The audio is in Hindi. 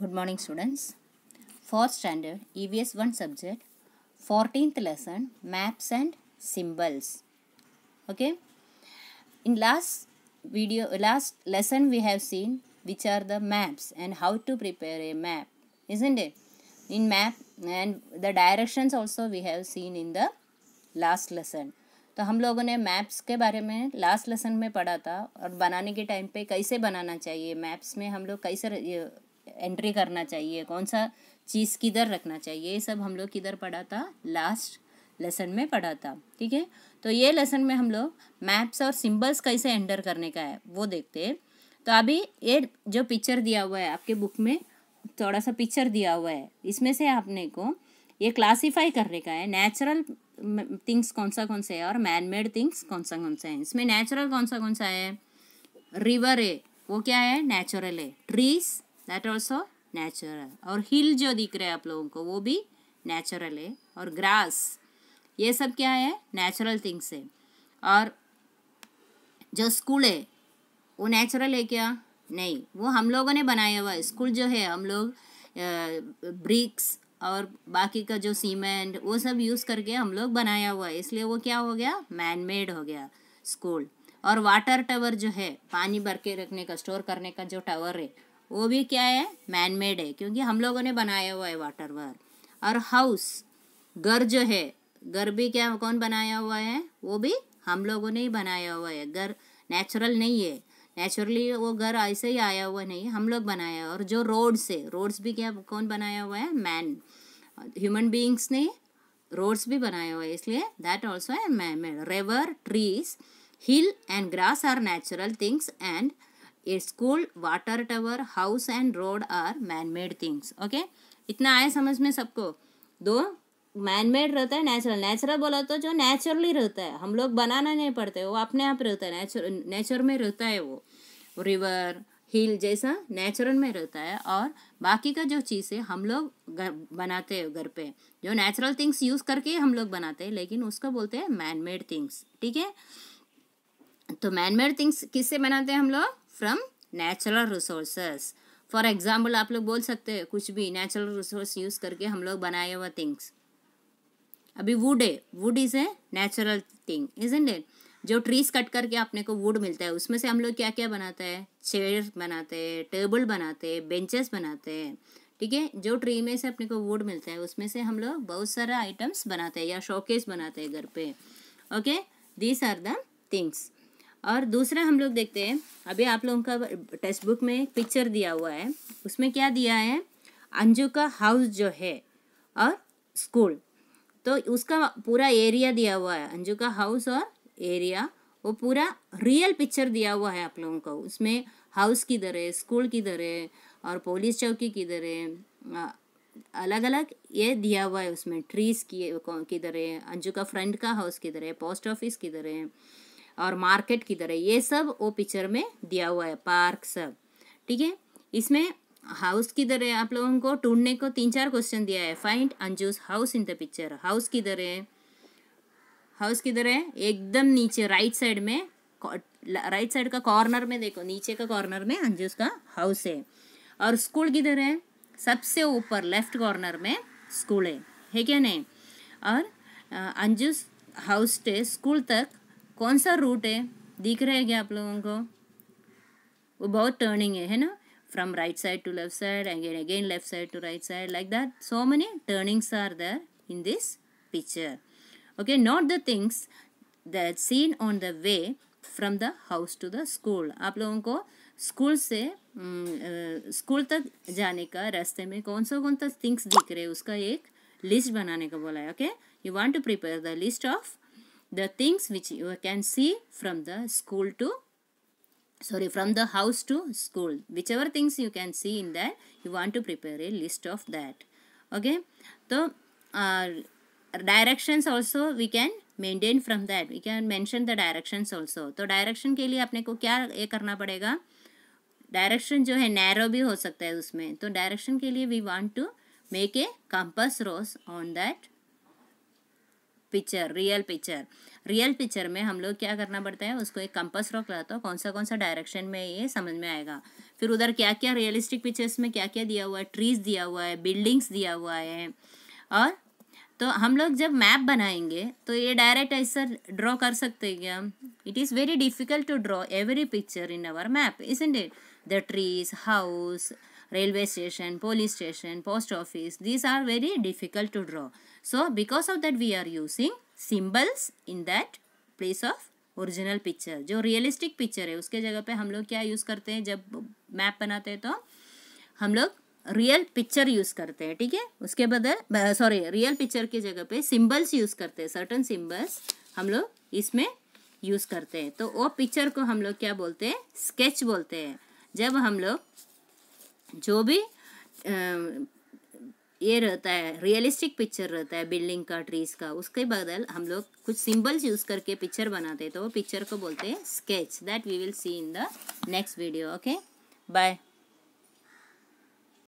Good morning students. Fourth standard EVS 1 subject 14th lesson maps and symbols. Okay. In last video last lesson we have seen which are the maps and how to prepare a map isn't it in map and the directions also we have seen in the last lesson तो हम लोगों ने मैप्स के बारे में लास्ट लेसन में पढ़ा था और बनाने के टाइम पे कैसे बनाना चाहिए मैप्स में हम लोग कैसे एंट्री करना चाहिए कौन सा चीज़ किधर रखना चाहिए ये सब हम लोग किधर पढ़ा था लास्ट लेसन में पढ़ा था ठीक है तो ये लेसन में हम लोग मैप्स और सिंबल्स कैसे एंटर करने का है वो देखते हैं तो अभी ये जो पिक्चर दिया हुआ है आपके बुक में थोड़ा सा पिक्चर दिया हुआ है इसमें से आपने को ये क्लासीफाई करने का है नेचुरल थिंग्स कौन सा कौन सा है और मैन मेड थिंग्स कौन सा कौन सा है इसमें नेचुरल कौन सा कौन सा है रिवर है वो क्या है नेचुरल है ट्रीज दैट ऑल्सो नेचुरल और हिल जो दिख रहा है आप लोगों को वो भी नेचुरल है और ग्रास ये सब क्या है नेचुरल थिंग्स है और जो स्कूल है वो नेचुरल है क्या नहीं वो हम लोगों ने बनाया हुआ है स्कूल जो है हम लोग ब्रिक्स और बाकी का जो सीमेंट वो सब यूज़ करके हम लोग बनाया हुआ है इसलिए वो क्या हो गया मैन मेड हो गया स्कूल और वाटर टावर जो है पानी भर के रखने का स्टोर करने का जो टावर है वो भी क्या है मैन मेड है क्योंकि हम लोगों ने बनाया हुआ है वाटर वर और हाउस घर जो है घर भी क्या कौन बनाया हुआ है वो भी हम लोगों ने ही बनाया हुआ है घर नेचुरल नहीं है नेचुरली वो घर ऐसे ही आया हुआ नहीं हम लोग बनाया और जो रोड्स है रोड्स भी क्या कौन बनाया हुआ है मैन ह्यूमन बींग्स ने रोड्स भी बनाया हुआ है इसलिए दैट ऑल्सो है man made river trees hill and grass are natural things and a school water tower house and road are man made things okay इतना आया समझ में सबको दो मैन मेड रहता है नेचुरल नेचुरल बोला तो जो नेचुरली रहता है हम लोग बनाना नहीं पड़ते वो अपने आप रहता है नेचुर नेचर में रहता है वो रिवर हिल जैसा नेचुरल में रहता है और बाकी का जो चीज़ है हम लोग घर बनाते हैं घर पे जो नेचुरल थिंग्स यूज़ करके हम लोग बनाते हैं लेकिन उसका बोलते हैं मैन मेड थिंग्स ठीक है तो मैन मेड थिंग्स किससे बनाते हैं हम लोग from natural resources for example आप लोग बोल सकते हैं कुछ भी नेचुरल रिसोर्स यूज़ करके हम लोग बनाए हुआ थिंग्स अभी वुड है wood is a natural thing is and that जो ट्रीज कट करके अपने को वुड मिलता है उसमें से हम लोग क्या क्या बनाते हैं चेयर बनाते हैं टेबल बनाते हैं बेंचेस बनाते हैं ठीक है जो ट्री में से अपने को वुड मिलता है उसमें से हम लोग बहुत सारा आइटम्स बनाते हैं या शोकेस बनाते हैं घर पे okay these are the things और दूसरा हम लोग देखते हैं अभी आप लोगों का टेक्स्ट बुक में पिक्चर दिया हुआ है उसमें क्या दिया है अंजू का हाउस जो है और स्कूल तो उसका पूरा एरिया दिया हुआ है अंजू का हाउस और एरिया वो पूरा रियल पिक्चर दिया हुआ है आप लोगों को उसमें हाउस किधर है स्कूल किधर है और पुलिस चौकी किधर है अलग अलग ये दिया हुआ है उसमें ट्रीज की किधर है अंजू का फ्रेंड का हाउस किधर है पोस्ट ऑफिस किधर है और मार्केट किधर है ये सब वो पिक्चर में दिया हुआ है पार्क सब ठीक है इसमें हाउस किधर है आप लोगों को ढूंढने को तीन चार क्वेश्चन दिया है find Anju's house in the picture house किधर है हाउस किधर है एकदम नीचे राइट साइड में राइट साइड का कॉर्नर में देखो नीचे का कॉर्नर में अंजूस का हाउस है और स्कूल किधर है सबसे ऊपर लेफ्ट कॉर्नर में स्कूल है है क्या नहीं और अंजूस uh, हाउस से स्कूल तक कौन सा रूट है दिख रहा है क्या आप लोगों को वो बहुत टर्निंग है है ना from right side to left side again again left side to right side like that so many turnings are there in this picture okay not the things that seen on the way from the house to the school आप लोगों को स्कूल से स्कूल mm, uh, तक जाने का रास्ते में कौन सा कौन सा थिंग्स दिख रहे उसका एक लिस्ट बनाने का बोला है okay you want to prepare the list of the things which you can see from the school to sorry from the house to school whichever things you can see in that you want to prepare a list of that okay so uh, directions also we can maintain from that we can mention the directions also तो डायरेक्शन के लिए अपने को क्या ये करना पड़ेगा डायरेक्शन जो है नैरो भी हो सकता है उसमें तो डायरेक्शन के लिए we want to make a compass rose on that picture real picture real picture में हम लोग क्या करना पड़ता है उसको एक कंपस रॉक लगाता है कौन सा कौन सा डायरेक्शन में ये समझ में आएगा फिर उधर क्या क्या रियलिस्टिक पिक्चर्स में क्या क्या दिया हुआ है ट्रीज दिया हुआ है बिल्डिंग्स दिया हुआ है और तो हम लोग जब मैप बनाएंगे तो ये डायरेक्ट ऐसा ड्रॉ कर सकते हैं क्या it is very difficult to draw every picture in our map is the trees house railway station, police station, post office. These are very difficult to draw. So, because of that we are using symbols in that place of original picture जो रियलिस्टिक पिक्चर है उसके जगह पे हम लोग क्या यूज़ करते हैं जब मैप बनाते हैं तो हम लोग रियल पिक्चर यूज़ करते हैं ठीक है उसके बदल सॉरी रियल पिक्चर की जगह पे सिंबल्स यूज़ करते हैं सर्टन सिंबल्स हम लोग इसमें यूज़ करते हैं तो वो पिक्चर को हम लोग क्या बोलते हैं स्केच बोलते हैं जब हम लोग जो भी ये रहता है रियलिस्टिक पिक्चर रहता है बिल्डिंग का ट्रीज का उसके बदल हम लोग कुछ सिंबल्स यूज करके पिक्चर बनाते हैं तो वो पिक्चर को बोलते हैं sketch that we will see in the next video okay bye